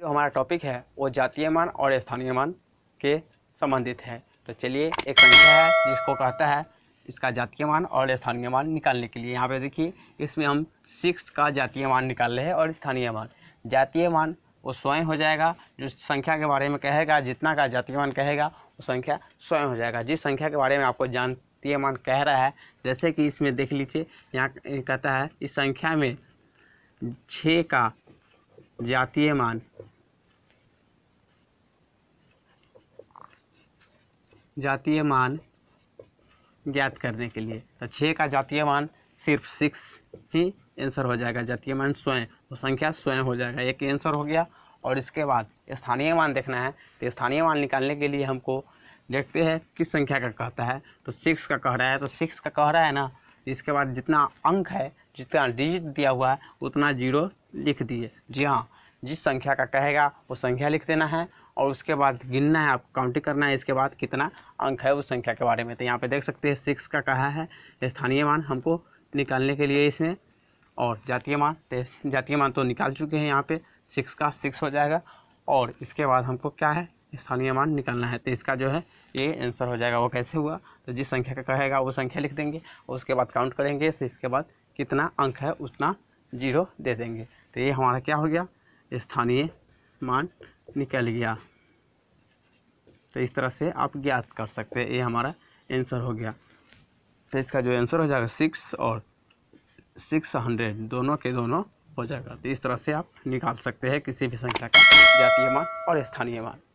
जो हमारा टॉपिक है वो जातीय मान और स्थानीय मान के संबंधित है तो चलिए एक संख्या है जिसको कहता है इसका जातीय मान और स्थानीय मान निकालने के लिए यहाँ पे देखिए इसमें हम सिक्स का जातीय मान निकाल रहे हैं और स्थानीय मान जातीय मान वो स्वयं हो जाएगा जो संख्या के बारे में कहेगा जितना का जातीय मान कहेगा वो संख्या स्वयं हो जाएगा जिस संख्या के बारे में आपको जातीय मान कह रहा है जैसे कि इसमें देख लीजिए यहाँ कहता है इस संख्या में छः का जातीय मान जातीय मान ज्ञात करने के लिए तो छः का जातीय मान सिर्फ सिक्स ही आंसर हो जाएगा जातीय मान स्वयं तो संख्या स्वयं हो जाएगा एक आंसर हो गया और इसके बाद स्थानीय मान देखना है तो स्थानीय मान निकालने के लिए हमको देखते हैं किस संख्या का कहता है तो सिक्स का कह रहा है तो सिक्स का कह रहा है ना इसके बाद जितना अंक है जितना डिजिट दिया हुआ है उतना जीरो लिख दिए जी हाँ जिस संख्या का कहेगा वो संख्या लिख देना है और उसके बाद गिनना है आपको काउंटिंग करना है इसके बाद कितना अंक है उस संख्या के बारे में तो यहाँ पे देख सकते हैं सिक्स का कहा है स्थानीय मान हमको निकालने के लिए इसमें और जातीय मान तो जातीय मान तो निकाल चुके हैं यहाँ पे सिक्स का सिक्स हो जाएगा और इसके बाद हमको क्या है स्थानीय मान निकालना है तो इसका जो है ये आंसर हो जाएगा वो कैसे हुआ तो जिस संख्या का कहेगा वो संख्या लिख देंगे और उसके बाद काउंट करेंगे तो इसके बाद कितना अंक है उतना जीरो दे देंगे तो ये हमारा क्या हो गया स्थानीय मान निकल गया तो इस तरह से आप ज्ञात कर सकते हैं ये हमारा आंसर हो गया तो इसका जो आंसर हो जाएगा सिक्स और सिक्स हंड्रेड दोनों के दोनों हो जाएगा तो इस तरह से आप निकाल सकते हैं किसी भी संख्या का जातीय मान और स्थानीय मान